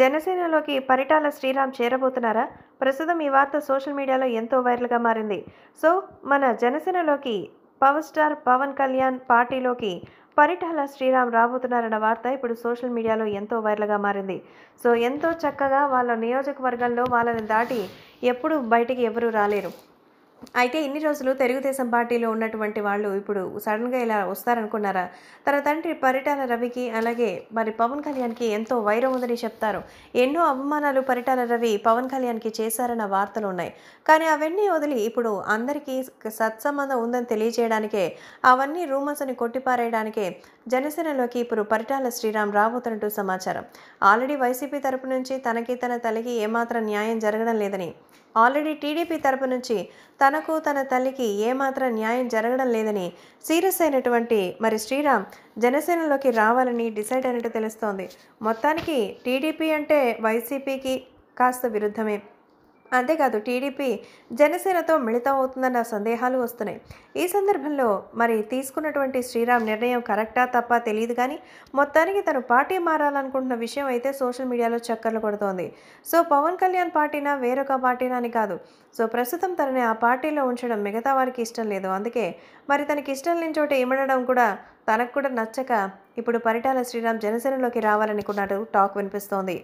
జనసేనలోకి పరిటాల శ్రీరామ్ చేరబోతున్నారా ప్రస్తుతం ఈ వార్త సోషల్ మీడియాలో ఎంతో వైరల్గా మారింది సో మన జనసేనలోకి పవర్ స్టార్ పవన్ కళ్యాణ్ పార్టీలోకి పరిటాల శ్రీరామ్ రాబోతున్నారన్న వార్త ఇప్పుడు సోషల్ మీడియాలో ఎంతో వైరల్గా మారింది సో ఎంతో చక్కగా వాళ్ళ నియోజకవర్గంలో వాళ్ళని దాటి ఎప్పుడూ బయటికి ఎవరూ రాలేరు అయితే ఇన్ని రోజులు తెలుగుదేశం పార్టీలో ఉన్నటువంటి వాళ్ళు ఇప్పుడు సడన్గా ఇలా వస్తారనుకున్నారా తన తండ్రి పరిటాల రవికి అలాగే మరి పవన్ కళ్యాణ్కి ఎంతో వైరం ఉందని చెప్తారు ఎన్నో అవమానాలు పరిటాల రవి పవన్ కళ్యాణ్కి చేశారన్న వార్తలు ఉన్నాయి కానీ అవన్నీ వదిలి ఇప్పుడు అందరికీ సత్సంబంధం ఉందని తెలియజేయడానికే అవన్నీ రూమర్స్ అని కొట్టిపారేయడానికే జనసేనలోకి ఇప్పుడు పరిటాల శ్రీరామ్ రాబోతున్నట్టు సమాచారం ఆల్రెడీ వైసీపీ తరపు నుంచి తనకి తన తల్లికి ఏమాత్రం న్యాయం జరగడం లేదని ఆల్రెడీ టీడీపీ తరపు నుంచి తన తనకు తన తల్లికి ఏమాత్రం న్యాయం జరగడం లేదని సీరియస్ అయినటువంటి మరి శ్రీరామ్ జనసేనలోకి రావాలని డిసైడ్ అయినట్టు తెలుస్తోంది మొత్తానికి టీడీపీ అంటే వైసీపీకి కాస్త విరుద్ధమే అంతేకాదు టీడీపీ జనసేనతో మిళితం అవుతుందన్న సందేహాలు వస్తున్నాయి ఈ సందర్భంలో మరి తీసుకున్నటువంటి శ్రీరామ్ నిర్ణయం కరెక్టా తప్ప తెలియదు కానీ మొత్తానికి తను పార్టీ మారాలనుకుంటున్న విషయం అయితే సోషల్ మీడియాలో చక్కర్లు కొడుతోంది సో పవన్ కళ్యాణ్ పార్టీనా వేరొక పార్టీనా అని కాదు సో ప్రస్తుతం తనని ఆ పార్టీలో ఉంచడం మిగతా వారికి ఇష్టం లేదు అందుకే మరి తనకి ఇష్టం లేని చోట ఇమడడం కూడా తనకు కూడా నచ్చక ఇప్పుడు పరిటాల శ్రీరామ్ జనసేనలోకి రావాలనుకున్నట్టు టాక్ వినిపిస్తోంది